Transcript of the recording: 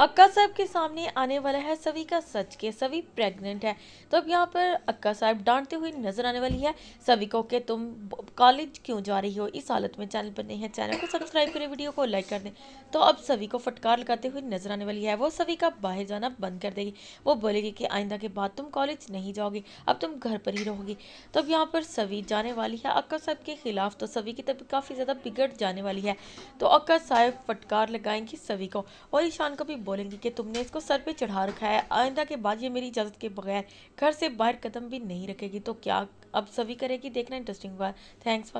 अक्का साहब के सामने आने वाला है सभी का सच के सभी प्रेग्नेंट है तो अब यहाँ पर अक्का साहब डांटते हुए नजर आने वाली है सभी को कि तुम कॉलेज क्यों जा रही हो इस हालत में चैनल पर नहीं है चैनल को सब्सक्राइब करें वीडियो को लाइक कर दें तो अब सभी को फटकार लगाते हुए नजर आने वाली है वो सभी का बाहर जाना बंद कर देगी वो बोलेगी कि आइंदा के बाद तुम कॉलेज नहीं जाओगी अब तुम घर पर ही रहोगी तो अब यहाँ पर सभी जाने वाली है अक्का साहब के खिलाफ तो सभी की तबीयत काफ़ी ज़्यादा बिगड़ जाने वाली है तो अक्का साहब फटकार लगाएंगी सभी को और ईशान को भी बोलेंगी कि तुमने इसको सर पर चढ़ा रखा है आइंदा के बाद ये मेरी इजाज़त के बगैर घर से बाहर कदम भी नहीं रखेगी तो क्या अब सभी करेगी देखना इंटरेस्टिंग हुआ थैंक्स फॉर